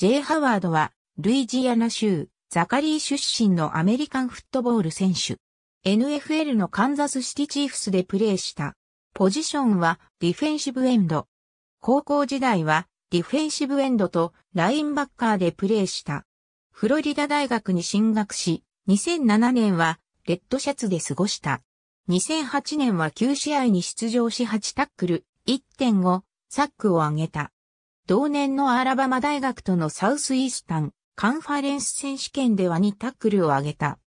J. ハワードは、ルイジアナ州、ザカリー出身のアメリカンフットボール選手。NFL のカンザスシティチーフスでプレーした。ポジションはディフェンシブエンド。高校時代はディフェンシブエンドとラインバッカーでプレーした。フロリダ大学に進学し、2007年はレッドシャツで過ごした。2008年は9試合に出場し8タックル、1.5、サックを上げた。同年のアラバマ大学とのサウスイースタンカンファレンス選手権では2タックルを挙げた。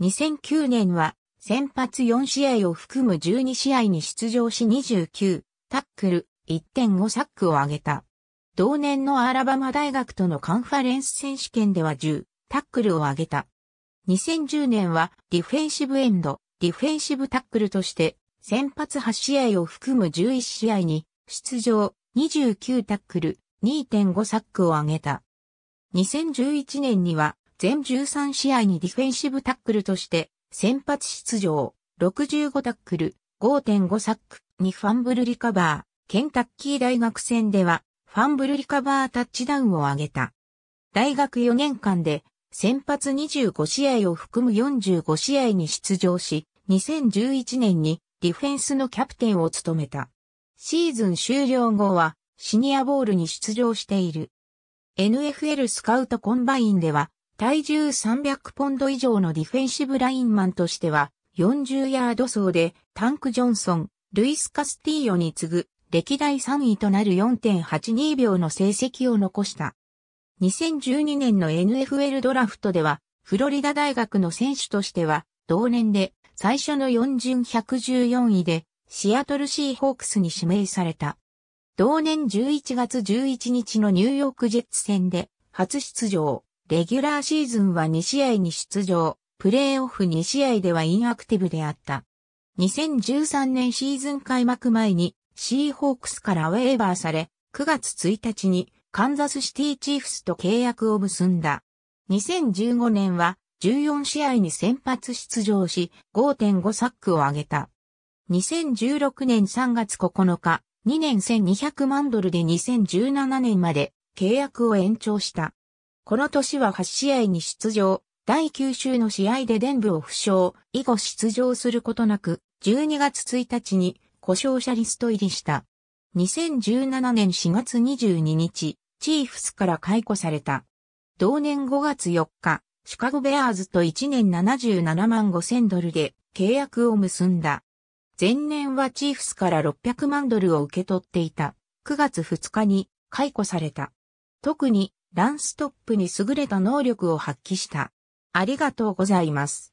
2009年は先発4試合を含む12試合に出場し29タックル1.5サックを挙げた。同年のアラバマ大学とのカンファレンス選手権では10タックルを挙げた。2010年はディフェンシブエンド、ディフェンシブタックルとして先発8試合を含む11試合に出場、29タックル、2.5サックを挙げた。2011年には全13試合にディフェンシブタックルとして先発出場、65タックル、5.5サックにファンブルリカバー、ケンタッキー大学戦ではファンブルリカバータッチダウンを挙げた。大学4年間で先発25試合を含む45試合に出場し、2011年にディフェンスのキャプテンを務めた。シーズン終了後はシニアボールに出場している。NFL スカウトコンバインでは体重300ポンド以上のディフェンシブラインマンとしては40ヤード走でタンク・ジョンソン、ルイス・カスティーヨに次ぐ歴代3位となる4.82秒の成績を残した。2012年の NFL ドラフトではフロリダ大学の選手としては同年で最初の4巡114位でシアトルシーホークスに指名された。同年11月11日のニューヨークジェッツ戦で初出場、レギュラーシーズンは2試合に出場、プレーオフ2試合ではインアクティブであった。2013年シーズン開幕前にシーホークスからウェーバーされ、9月1日にカンザスシティチーフスと契約を結んだ。2015年は14試合に先発出場し、5.5サックを上げた。2016年3月9日、2年1200万ドルで2017年まで契約を延長した。この年は8試合に出場、第9週の試合で伝部を負傷、以後出場することなく、12月1日に故障者リスト入りした。2017年4月22日、チーフスから解雇された。同年5月4日、シカゴベアーズと1年77万5千ドルで契約を結んだ。前年はチーフスから600万ドルを受け取っていた。9月2日に解雇された。特にランストップに優れた能力を発揮した。ありがとうございます。